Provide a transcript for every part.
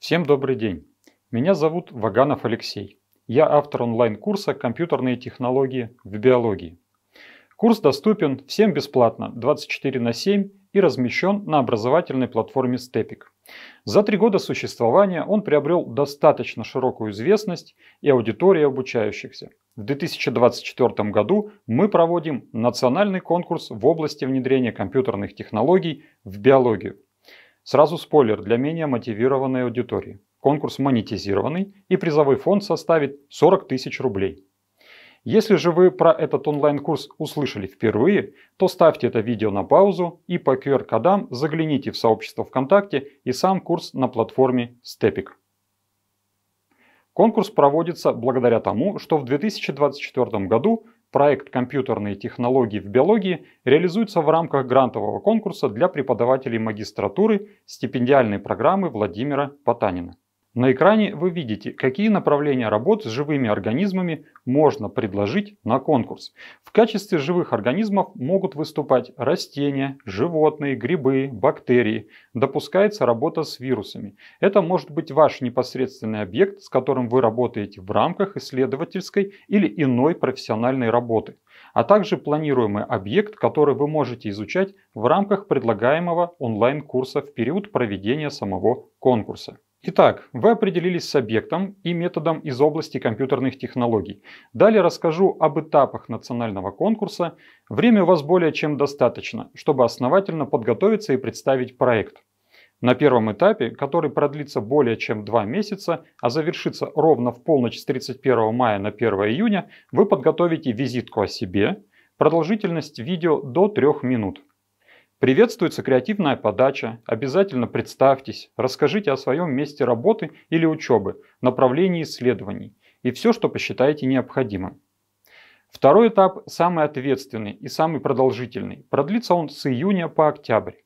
Всем добрый день. Меня зовут Ваганов Алексей. Я автор онлайн-курса «Компьютерные технологии в биологии». Курс доступен всем бесплатно 24 на 7 и размещен на образовательной платформе Степик. За три года существования он приобрел достаточно широкую известность и аудиторию обучающихся. В 2024 году мы проводим национальный конкурс в области внедрения компьютерных технологий в биологию. Сразу спойлер для менее мотивированной аудитории. Конкурс монетизированный и призовой фонд составит 40 тысяч рублей. Если же вы про этот онлайн-курс услышали впервые, то ставьте это видео на паузу и по QR-кодам загляните в сообщество ВКонтакте и сам курс на платформе Степик. Конкурс проводится благодаря тому, что в 2024 году Проект «Компьютерные технологии в биологии» реализуется в рамках грантового конкурса для преподавателей магистратуры стипендиальной программы Владимира Потанина. На экране вы видите, какие направления работ с живыми организмами можно предложить на конкурс. В качестве живых организмов могут выступать растения, животные, грибы, бактерии. Допускается работа с вирусами. Это может быть ваш непосредственный объект, с которым вы работаете в рамках исследовательской или иной профессиональной работы, а также планируемый объект, который вы можете изучать в рамках предлагаемого онлайн-курса в период проведения самого конкурса. Итак, вы определились с объектом и методом из области компьютерных технологий. Далее расскажу об этапах национального конкурса. Время у вас более чем достаточно, чтобы основательно подготовиться и представить проект. На первом этапе, который продлится более чем 2 месяца, а завершится ровно в полночь с 31 мая на 1 июня, вы подготовите визитку о себе, продолжительность видео до 3 минут. Приветствуется креативная подача, обязательно представьтесь, расскажите о своем месте работы или учебы, направлении исследований и все, что посчитаете необходимым. Второй этап самый ответственный и самый продолжительный. Продлится он с июня по октябрь.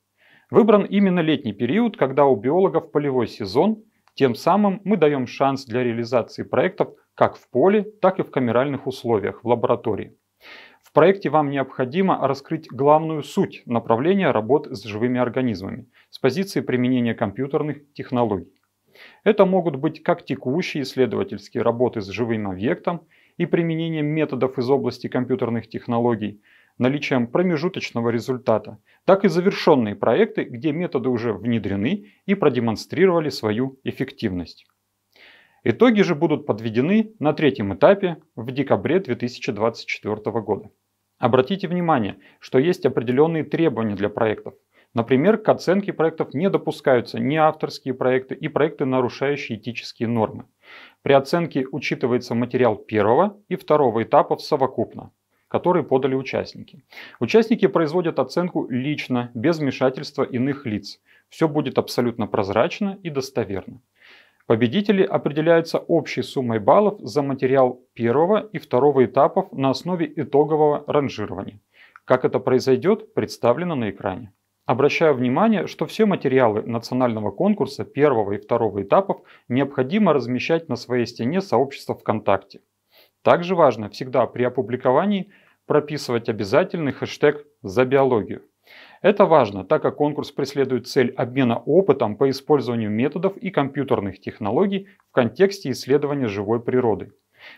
Выбран именно летний период, когда у биологов полевой сезон, тем самым мы даем шанс для реализации проектов как в поле, так и в камеральных условиях, в лаборатории проекте вам необходимо раскрыть главную суть направления работ с живыми организмами с позиции применения компьютерных технологий. Это могут быть как текущие исследовательские работы с живым объектом и применением методов из области компьютерных технологий, наличием промежуточного результата, так и завершенные проекты, где методы уже внедрены и продемонстрировали свою эффективность. Итоги же будут подведены на третьем этапе в декабре 2024 года. Обратите внимание, что есть определенные требования для проектов. Например, к оценке проектов не допускаются ни авторские проекты и проекты, нарушающие этические нормы. При оценке учитывается материал первого и второго этапов совокупно которые подали участники. Участники производят оценку лично, без вмешательства иных лиц. Все будет абсолютно прозрачно и достоверно. Победители определяются общей суммой баллов за материал первого и второго этапов на основе итогового ранжирования. Как это произойдет, представлено на экране. Обращаю внимание, что все материалы национального конкурса первого и второго этапов необходимо размещать на своей стене сообщества ВКонтакте. Также важно всегда при опубликовании прописывать обязательный хэштег «За биологию». Это важно, так как конкурс преследует цель обмена опытом по использованию методов и компьютерных технологий в контексте исследования живой природы.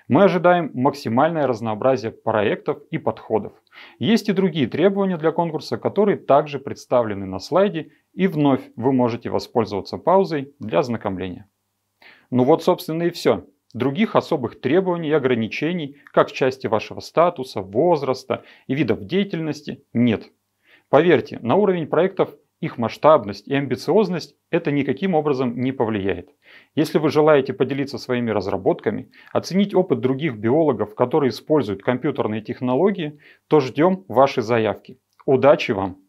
Мы ожидаем максимальное разнообразие проектов и подходов. Есть и другие требования для конкурса, которые также представлены на слайде, и вновь вы можете воспользоваться паузой для ознакомления. Ну вот, собственно, и все. Других особых требований и ограничений, как в части вашего статуса, возраста и видов деятельности, нет. Поверьте, на уровень проектов их масштабность и амбициозность это никаким образом не повлияет. Если вы желаете поделиться своими разработками, оценить опыт других биологов, которые используют компьютерные технологии, то ждем ваши заявки. Удачи вам!